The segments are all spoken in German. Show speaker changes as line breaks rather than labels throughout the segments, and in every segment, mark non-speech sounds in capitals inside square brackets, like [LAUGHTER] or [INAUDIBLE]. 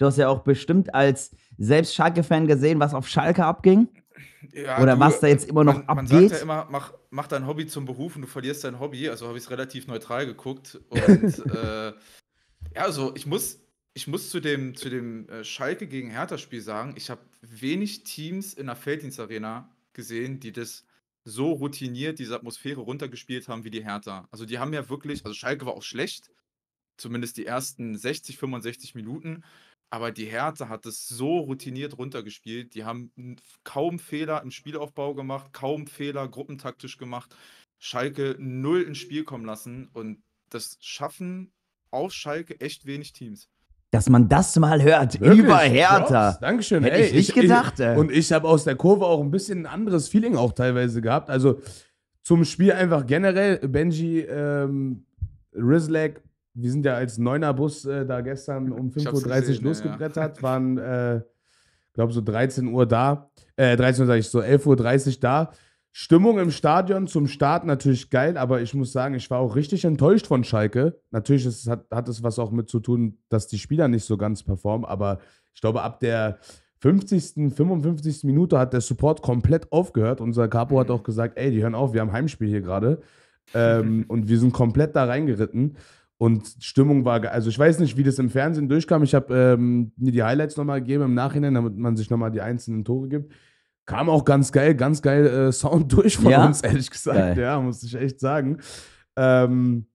Du hast ja auch bestimmt als selbst Schalke-Fan gesehen, was auf Schalke abging.
Ja, Oder du, was da jetzt immer noch man, abgeht. Man sagt ja immer, mach, mach dein Hobby zum Beruf und du verlierst dein Hobby. Also habe ich es relativ neutral geguckt. Und [LAUGHS] äh, ja, also ich muss, ich muss zu dem, zu dem äh, Schalke gegen Hertha-Spiel sagen, ich habe wenig Teams in der Felddienstarena gesehen, die das so routiniert, diese Atmosphäre runtergespielt haben wie die Hertha. Also die haben ja wirklich, also Schalke war auch schlecht, zumindest die ersten 60, 65 Minuten. Aber die Hertha hat es so routiniert runtergespielt. Die haben kaum Fehler im Spielaufbau gemacht, kaum Fehler gruppentaktisch gemacht. Schalke null ins Spiel kommen lassen. Und das schaffen auf Schalke echt wenig Teams.
Dass man das mal hört Wirklich? über Hertha. Props. Dankeschön. Hätte ey, ich nicht ich, gedacht. Ich, und
ich habe aus der Kurve auch ein bisschen ein anderes Feeling auch teilweise gehabt. Also zum Spiel einfach generell. Benji, ähm, Rizlek, wir sind ja als Neunerbus äh, da gestern um 5.30 Uhr losgebrettert, ja. waren, äh, glaube so 13 Uhr da, äh, 13 Uhr sage ich, so 11.30 Uhr da. Stimmung im Stadion zum Start natürlich geil, aber ich muss sagen, ich war auch richtig enttäuscht von Schalke. Natürlich ist, hat, hat es was auch mit zu tun, dass die Spieler nicht so ganz performen, aber ich glaube, ab der 50., 55. Minute hat der Support komplett aufgehört. Unser Capo hat mhm. auch gesagt, ey, die hören auf, wir haben Heimspiel hier gerade. Ähm, [LAUGHS] und wir sind komplett da reingeritten. Und Stimmung war, also ich weiß nicht, wie das im Fernsehen durchkam. Ich habe ähm, mir die Highlights nochmal gegeben im Nachhinein, damit man sich nochmal die einzelnen Tore gibt. Kam auch ganz geil, ganz geil äh, Sound [LAUGHS] durch von ja? uns, ehrlich gesagt. Geil. Ja, muss ich echt sagen. Ähm,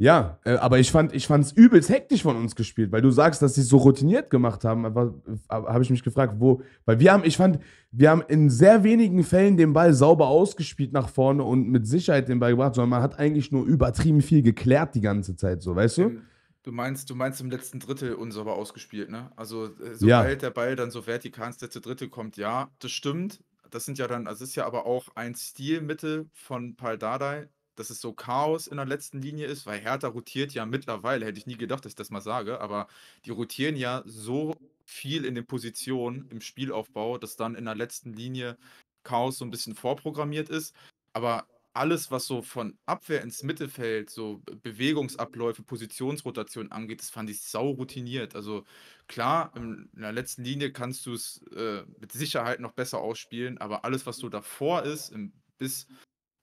ja, äh, aber ich fand ich übelst hektisch von uns gespielt, weil du sagst, dass sie es so routiniert gemacht haben. Aber habe ich mich gefragt, wo, weil wir haben, ich fand, wir haben in sehr wenigen Fällen den Ball sauber ausgespielt nach vorne und mit Sicherheit den Ball gebracht, sondern man hat eigentlich nur übertrieben viel geklärt die ganze Zeit, so, weißt du? Ähm,
du meinst, du meinst im letzten Drittel unsauber ausgespielt, ne? Also äh, sobald ja. der Ball dann so vertikal ins letzte Drittel kommt, ja, das stimmt. Das sind ja dann, also ist ja aber auch ein Stilmittel von Paul Dardai, dass es so Chaos in der letzten Linie ist, weil Hertha rotiert ja mittlerweile, hätte ich nie gedacht, dass ich das mal sage, aber die rotieren ja so viel in den Positionen im Spielaufbau, dass dann in der letzten Linie Chaos so ein bisschen vorprogrammiert ist. Aber alles, was so von Abwehr ins Mittelfeld, so Bewegungsabläufe, Positionsrotation angeht, das fand ich sau routiniert. Also klar, in der letzten Linie kannst du es äh, mit Sicherheit noch besser ausspielen, aber alles, was so davor ist, im, bis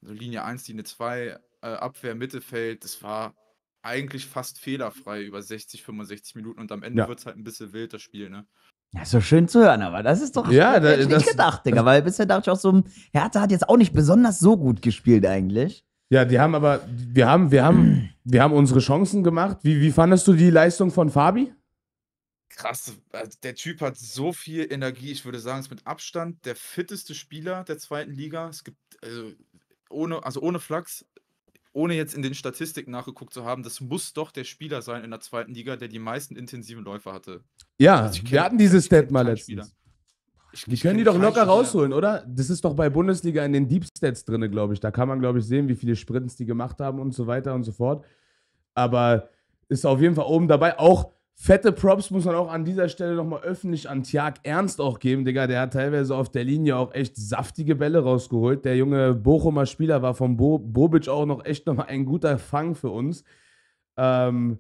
also Linie 1, Linie 2, äh, Abwehr, Mittelfeld, das war eigentlich fast fehlerfrei über 60, 65 Minuten und am Ende ja. wird es halt ein bisschen wild, das Spiel, ne?
Ja, ist doch schön zu hören, aber das ist doch. Ja, das, ich das, gedacht, Digga, weil bisher dachte ich auch so,
Hertha hat jetzt auch nicht besonders so gut gespielt eigentlich. Ja, die haben aber, wir haben, wir haben, wir haben unsere Chancen gemacht. Wie, wie fandest du die Leistung von Fabi? Krass,
also der Typ hat so viel Energie. Ich würde sagen, ist mit Abstand der fitteste Spieler der zweiten Liga. Es gibt, also ohne, also ohne Flachs, ohne jetzt in den Statistiken nachgeguckt zu haben, das muss doch der Spieler sein in der zweiten Liga, der die meisten intensiven Läufe hatte.
Ja, also wir hatten dieses Stat mal letztens. Ich, die können die doch locker Spieler. rausholen, oder? Das ist doch bei Bundesliga in den Deep Stats drin, glaube ich. Da kann man, glaube ich, sehen, wie viele Sprints die gemacht haben und so weiter und so fort. Aber ist auf jeden Fall oben dabei. Auch Fette Props muss man auch an dieser Stelle nochmal öffentlich an Tiag Ernst auch geben, Digga. Der hat teilweise auf der Linie auch echt saftige Bälle rausgeholt. Der junge Bochumer Spieler war von Bo Bobic auch noch echt nochmal ein guter Fang für uns. Ähm,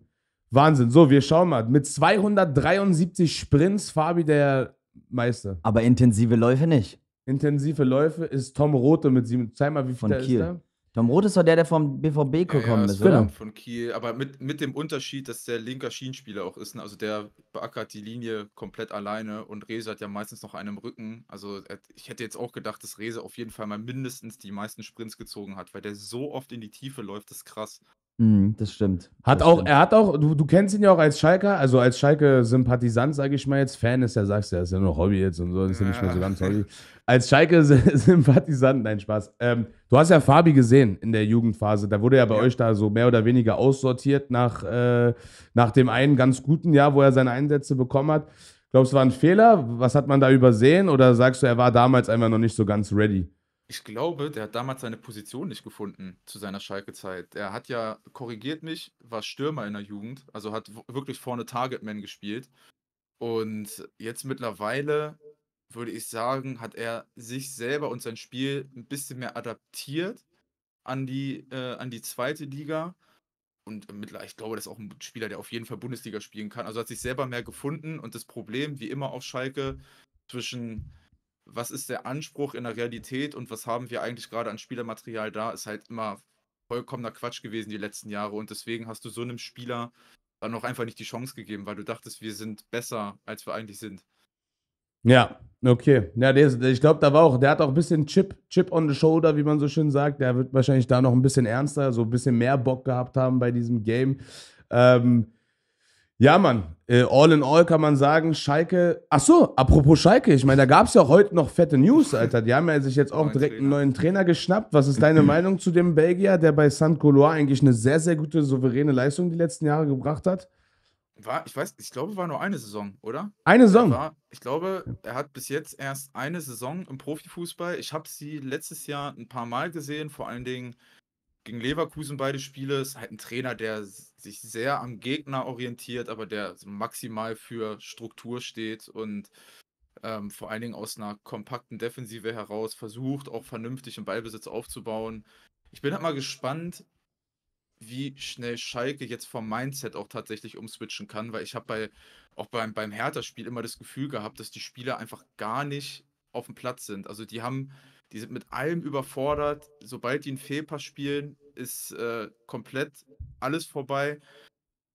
Wahnsinn. So, wir schauen mal. Mit 273 Sprints Fabi der Meister. Aber intensive Läufe nicht. Intensive Läufe ist Tom Rote mit sieben. Zeig mal, wie viel von Kiel. ist er? Domroth ist doch der, der vom BVB gekommen ja, ist, oder?
Von Kiel, aber mit, mit dem Unterschied, dass der linker Schienenspieler auch ist. Ne? Also der beackert die Linie komplett alleine und Rese hat ja meistens noch einen im Rücken. Also ich hätte jetzt auch gedacht, dass Rese auf jeden Fall mal mindestens die meisten Sprints gezogen hat, weil der so oft in die Tiefe läuft, das ist krass.
Mhm, das stimmt. Hat das auch, stimmt. er hat auch, du, du kennst ihn ja auch als Schalker, also als Schalke-Sympathisant, sage ich mal jetzt. Fan ist ja, sagst du ja, ist ja nur Hobby jetzt und so, ist ja nicht mehr so ganz Hobby. Als Schalke-Sympathisant, nein, Spaß. Ähm, du hast ja Fabi gesehen in der Jugendphase. Da wurde ja bei ja. euch da so mehr oder weniger aussortiert nach, äh, nach dem einen ganz guten Jahr, wo er seine Einsätze bekommen hat. Glaubst du, es war ein Fehler? Was hat man da übersehen? Oder sagst du, er war damals einfach noch nicht so ganz ready?
ich glaube, der hat damals seine Position nicht gefunden zu seiner Schalke-Zeit. Er hat ja, korrigiert mich, war Stürmer in der Jugend, also hat wirklich vorne Targetman gespielt. Und jetzt mittlerweile, würde ich sagen, hat er sich selber und sein Spiel ein bisschen mehr adaptiert an die, äh, an die zweite Liga. Und mittlerweile, ich glaube, das ist auch ein Spieler, der auf jeden Fall Bundesliga spielen kann. Also hat sich selber mehr gefunden. Und das Problem, wie immer auf Schalke, zwischen was ist der Anspruch in der Realität und was haben wir eigentlich gerade an Spielermaterial da, ist halt immer vollkommener Quatsch gewesen die letzten Jahre. Und deswegen hast du so einem Spieler dann auch einfach nicht die Chance gegeben, weil du dachtest, wir sind besser, als wir eigentlich sind.
Ja, okay. Ja, der, ich glaube, da war auch, der hat auch ein bisschen Chip, Chip on the Shoulder, wie man so schön sagt. Der wird wahrscheinlich da noch ein bisschen ernster, so ein bisschen mehr Bock gehabt haben bei diesem Game. Ähm, ja, Mann. Äh, all in all kann man sagen, Schalke. Ach so, apropos Schalke, ich meine, da gab es ja heute noch fette News, Alter. Die haben ja sich jetzt auch Neun direkt Trainer. einen neuen Trainer geschnappt. Was ist deine Meinung zu dem Belgier, der bei saint Gaulois eigentlich eine sehr, sehr gute, souveräne Leistung die letzten Jahre gebracht hat?
War, ich weiß, ich glaube, war nur eine Saison, oder?
Eine Saison. War,
ich glaube, er hat bis jetzt erst eine Saison im Profifußball. Ich habe sie letztes Jahr ein paar Mal gesehen, vor allen Dingen gegen Leverkusen beide Spiele, ist halt ein Trainer, der sich sehr am Gegner orientiert, aber der maximal für Struktur steht und ähm, vor allen Dingen aus einer kompakten Defensive heraus versucht, auch vernünftig im Ballbesitz aufzubauen. Ich bin halt mal gespannt, wie schnell Schalke jetzt vom Mindset auch tatsächlich umswitchen kann, weil ich habe bei, auch beim, beim Hertha-Spiel immer das Gefühl gehabt, dass die Spieler einfach gar nicht auf dem Platz sind. Also die haben die sind mit allem überfordert. Sobald die einen Fehlpass spielen, ist äh, komplett alles vorbei.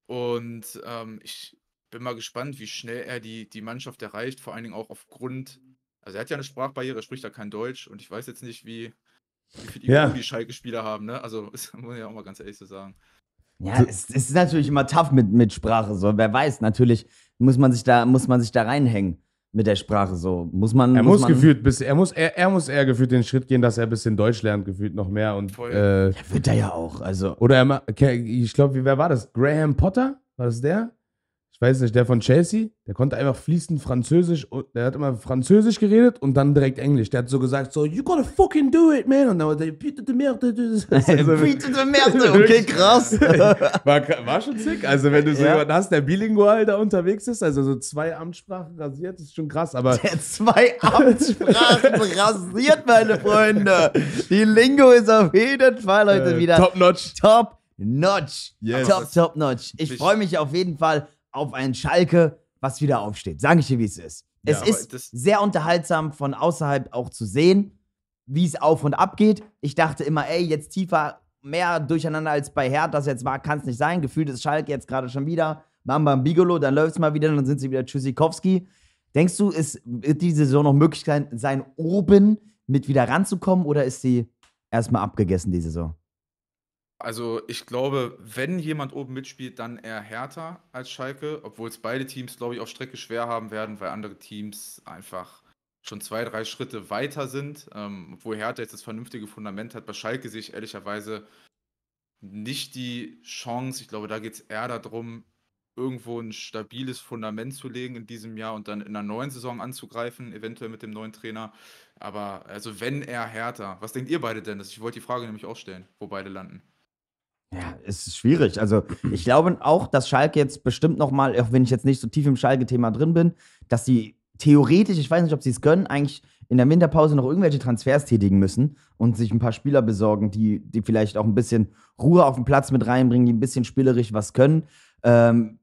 Und ähm, ich bin mal gespannt, wie schnell er die, die Mannschaft erreicht. Vor allen Dingen auch aufgrund, also er hat ja eine Sprachbarriere, spricht ja kein Deutsch. Und ich weiß jetzt nicht, wie, wie viel ja. Schalke-Spieler haben. Ne? Also [LAUGHS] das muss ich auch mal ganz ehrlich so sagen.
Ja, es, es, ist natürlich immer tough mit, mit Sprache. So. Wer weiß, natürlich muss man sich da, muss man sich da reinhängen mit der Sprache so. Muss man. Er muss, muss man gefühlt
bis, er muss er, er muss eher gefühlt den Schritt gehen, dass er ein bisschen Deutsch lernt, gefühlt noch mehr und äh, ja, wird er ja auch. Also oder er, ich glaube, wer war das? Graham Potter? War das der? weiß nicht, der von Chelsea, der konnte einfach fließend Französisch, der hat immer Französisch geredet und dann direkt Englisch. Der hat so gesagt, so, you gotta fucking do it, man. Und dann war der, Peter de Merde. [LAUGHS] Also [LAUGHS] Peter de Merde, okay, krass. [LAUGHS] war, war schon sick. Also, wenn du so ja. jemanden hast, der bilingual da unterwegs ist, also so zwei Amtssprachen rasiert, ist schon krass, aber. Der zwei
Amtssprachen rasiert, meine Freunde. Die Lingo ist auf jeden Fall heute äh, wieder. Top notch. Top notch. Yes. Top, top notch. Ich freue mich auf jeden Fall auf ein Schalke, was wieder aufsteht. Sage ich dir, wie es ist. Es ja, ist sehr unterhaltsam von außerhalb auch zu sehen, wie es auf und ab geht. Ich dachte immer, ey, jetzt tiefer, mehr durcheinander als bei Herd, das jetzt war, kann es nicht sein. Gefühlt ist Schalke jetzt gerade schon wieder. Bam Bam Bigolo, dann läuft es mal wieder, dann sind sie wieder Tschüssikowski. Denkst du, es wird die Saison noch möglich sein, oben mit wieder ranzukommen oder ist sie erstmal abgegessen, die Saison?
Also ich glaube, wenn jemand oben mitspielt, dann eher härter als Schalke, obwohl es beide Teams, glaube ich, auf Strecke schwer haben werden, weil andere Teams einfach schon zwei, drei Schritte weiter sind. Ähm, obwohl Hertha jetzt das vernünftige Fundament hat, bei Schalke sehe ich ehrlicherweise nicht die Chance. Ich glaube, da geht es eher darum, irgendwo ein stabiles Fundament zu legen in diesem Jahr und dann in einer neuen Saison anzugreifen, eventuell mit dem neuen Trainer. Aber also wenn er härter, was denkt ihr beide denn? Ich wollte die Frage nämlich auch stellen, wo beide landen.
Ja, es ist schwierig. Also ich glaube auch, dass Schalke jetzt bestimmt nochmal, auch wenn ich jetzt nicht so tief im Schalke-Thema drin bin, dass sie theoretisch, ich weiß nicht, ob sie es können, eigentlich in der Winterpause noch irgendwelche Transfers tätigen müssen und sich ein paar Spieler besorgen, die, die vielleicht auch ein bisschen Ruhe auf den Platz mit reinbringen, die ein bisschen spielerisch was können. Ähm,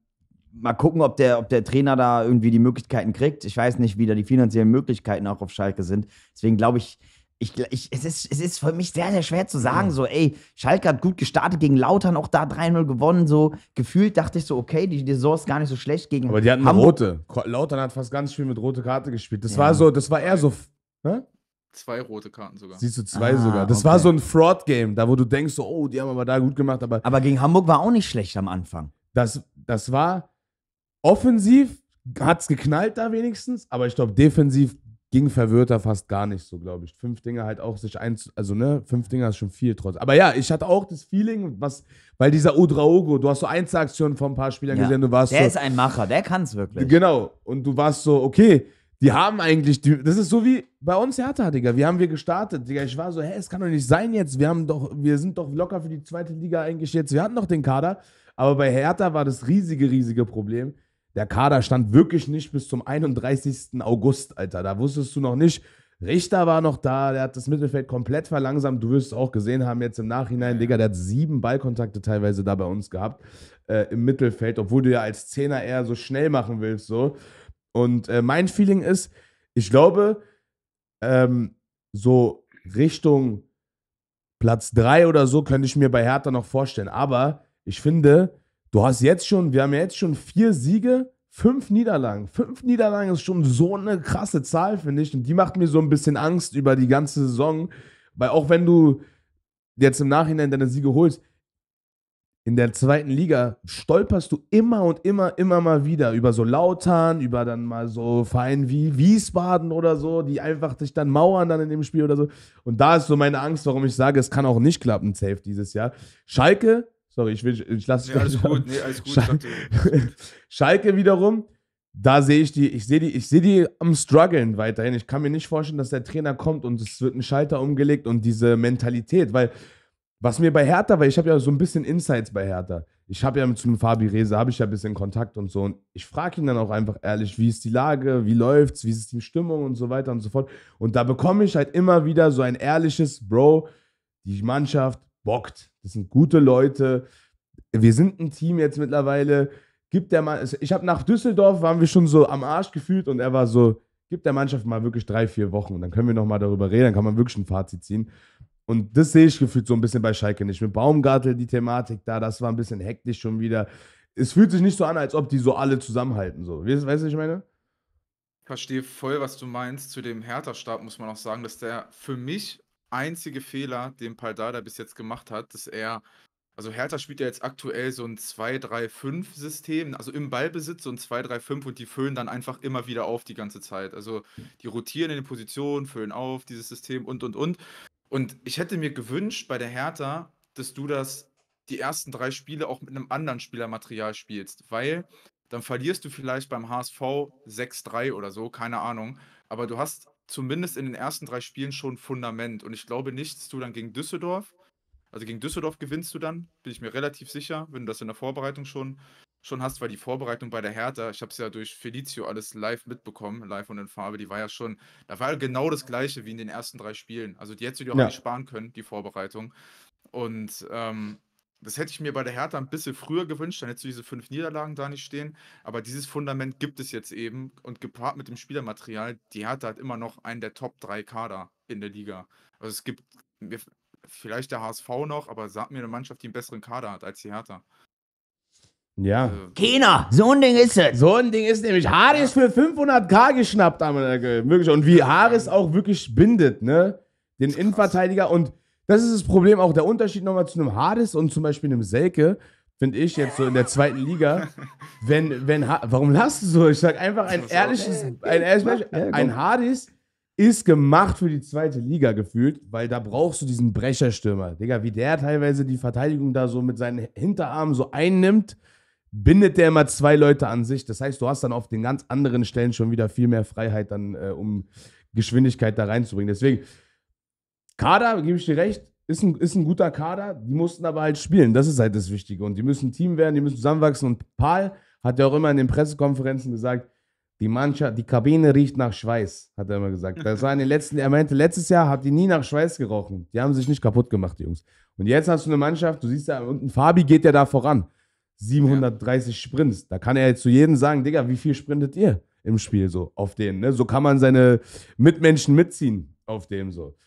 mal gucken, ob der, ob der Trainer da irgendwie die Möglichkeiten kriegt. Ich weiß nicht, wie da die finanziellen Möglichkeiten auch auf Schalke sind. Deswegen glaube ich, ich, ich, es, ist, es ist für mich sehr, sehr schwer zu sagen, mhm. so, ey, Schalke hat gut gestartet gegen Lautern, auch da 3-0 gewonnen, so gefühlt dachte ich so, okay, die, Saison ist gar nicht so schlecht gegen Aber die hatten Hamburg. eine rote. Lautern
hat fast ganz viel mit rote Karte gespielt. Das ja. war so, das war eher so, ne?
Zwei rote Karten sogar.
Siehst du, zwei ah, sogar. Das okay. war so ein Fraud-Game, da wo du denkst, so, oh, die haben aber da gut gemacht. Aber, aber gegen Hamburg war auch nicht schlecht am Anfang. Das, das war offensiv, hat es geknallt da wenigstens, aber ich glaube, defensiv ging Verwirrter fast gar nicht so, glaube ich. Fünf Dinge halt auch sich eins, also ne, fünf Dinger ist schon viel trotz. Aber ja, ich hatte auch das Feeling, was, weil dieser Udraogo, du hast so Einzelaktionen von ein paar Spielern ja. gesehen, du warst Der so, ist ein Macher, der kann es wirklich. Genau, und du warst so, okay, die haben eigentlich, die, das ist so wie bei uns Hertha, Digga, wie haben wir gestartet, Digga, ich war so, hä, es kann doch nicht sein jetzt, wir haben doch, wir sind doch locker für die zweite Liga eigentlich jetzt, wir hatten doch den Kader, aber bei Hertha war das riesige, riesige Problem, der Kader stand wirklich nicht bis zum 31. August, Alter. Da wusstest du noch nicht. Richter war noch da, der hat das Mittelfeld komplett verlangsamt. Du wirst es auch gesehen haben jetzt im Nachhinein, Digga, der hat sieben Ballkontakte teilweise da bei uns gehabt äh, im Mittelfeld, obwohl du ja als Zehner eher so schnell machen willst. so. Und äh, mein Feeling ist, ich glaube, ähm, so Richtung Platz drei oder so könnte ich mir bei Hertha noch vorstellen. Aber ich finde, Du hast jetzt schon, wir haben ja jetzt schon vier Siege, fünf Niederlagen. Fünf Niederlagen ist schon so eine krasse Zahl, finde ich. Und die macht mir so ein bisschen Angst über die ganze Saison. Weil auch wenn du jetzt im Nachhinein deine Siege holst, in der zweiten Liga stolperst du immer und immer, immer mal wieder über so Lautern, über dann mal so Vereine wie Wiesbaden oder so, die einfach dich dann mauern dann in dem Spiel oder so. Und da ist so meine Angst, warum ich sage, es kann auch nicht klappen, safe dieses Jahr. Schalke Sorry, ich, ich lasse dich nee, alles gut, nee, alles gut, Schalke, [LAUGHS] Schalke wiederum, da sehe ich die, ich sehe die, ich sehe die am struggeln weiterhin. Ich kann mir nicht vorstellen, dass der Trainer kommt und es wird ein Schalter umgelegt und diese Mentalität, weil was mir bei Hertha, weil ich habe ja so ein bisschen Insights bei Hertha. Ich habe ja mit zum Fabi Rese habe ich ja ein bisschen Kontakt und so und ich frage ihn dann auch einfach ehrlich, wie ist die Lage, wie läuft's, wie ist die Stimmung und so weiter und so fort und da bekomme ich halt immer wieder so ein ehrliches Bro, die Mannschaft bockt. Das sind gute Leute. Wir sind ein Team jetzt mittlerweile. Gibt der Mann, also ich habe nach Düsseldorf waren wir schon so am Arsch gefühlt und er war so, gibt der Mannschaft mal wirklich drei, vier Wochen und dann können wir nochmal darüber reden, dann kann man wirklich ein Fazit ziehen. Und das sehe ich gefühlt so ein bisschen bei Schalke nicht. Mit Baumgartel die Thematik da, das war ein bisschen hektisch schon wieder. Es fühlt sich nicht so an, als ob die so alle zusammenhalten. So. Weißt du, was ich meine?
Ich verstehe voll, was du meinst. Zu dem Hertha-Stab muss man auch sagen, dass der für mich einzige Fehler, den Paldada bis jetzt gemacht hat, dass er, also Hertha spielt ja jetzt aktuell so ein 2-3-5-System, also im Ballbesitz so ein 2-3-5 und die füllen dann einfach immer wieder auf die ganze Zeit. Also die rotieren in den Positionen, füllen auf, dieses System und und und. Und ich hätte mir gewünscht bei der Hertha, dass du das die ersten drei Spiele auch mit einem anderen Spielermaterial spielst, weil dann verlierst du vielleicht beim HSV 6-3 oder so, keine Ahnung. Aber du hast zumindest in den ersten drei Spielen schon Fundament. Und ich glaube nicht, dass du dann gegen Düsseldorf, also gegen Düsseldorf gewinnst du dann, bin ich mir relativ sicher, wenn du das in der Vorbereitung schon, schon hast, weil die Vorbereitung bei der Hertha, ich habe es ja durch Felicio alles live mitbekommen, live und in Farbe, die war ja schon, da war genau das gleiche wie in den ersten drei Spielen. Also die hättest du dir auch ja. nicht sparen können, die Vorbereitung. Und ähm, das hätte ich mir bei der Hertha ein bisschen früher gewünscht, dann hättest du diese fünf Niederlagen da nicht stehen. Aber dieses Fundament gibt es jetzt eben und gepaart mit dem Spielermaterial, die Hertha hat immer noch einen der Top 3 Kader in der Liga. Also es gibt vielleicht der HSV noch, aber sag mir eine Mannschaft, die einen besseren Kader hat als die Hertha.
Ja. Also Keiner, so ein Ding ist es. So ein Ding ist nämlich. Haris für 500k geschnappt, haben wir wirklich. Und wie Haris auch wirklich bindet, ne? Den Innenverteidiger und das ist das Problem auch. Der Unterschied nochmal zu einem Hades und zum Beispiel einem Selke, finde ich jetzt so in der zweiten Liga, wenn, wenn, warum lachst du so? Ich sage einfach ein ehrliches, ein, ehrliches ein Hades ist gemacht für die zweite Liga gefühlt, weil da brauchst du diesen Brecherstürmer. Digga, wie der teilweise die Verteidigung da so mit seinen Hinterarmen so einnimmt, bindet der immer zwei Leute an sich. Das heißt, du hast dann auf den ganz anderen Stellen schon wieder viel mehr Freiheit dann, äh, um Geschwindigkeit da reinzubringen. Deswegen, Kader, gebe ich dir recht, ist ein, ist ein guter Kader. Die mussten aber halt spielen. Das ist halt das Wichtige. Und die müssen Team werden, die müssen zusammenwachsen. Und Paul hat ja auch immer in den Pressekonferenzen gesagt, die Mannschaft, die Kabine riecht nach Schweiß, hat er immer gesagt. Das war in den letzten, er meinte, letztes Jahr hat die nie nach Schweiß gerochen. Die haben sich nicht kaputt gemacht, die Jungs. Und jetzt hast du eine Mannschaft, du siehst ja, und ein Fabi geht ja da voran. 730 ja. Sprints. Da kann er jetzt zu jedem sagen, Digga, wie viel sprintet ihr im Spiel so auf den? Ne? So kann man seine Mitmenschen mitziehen auf dem so.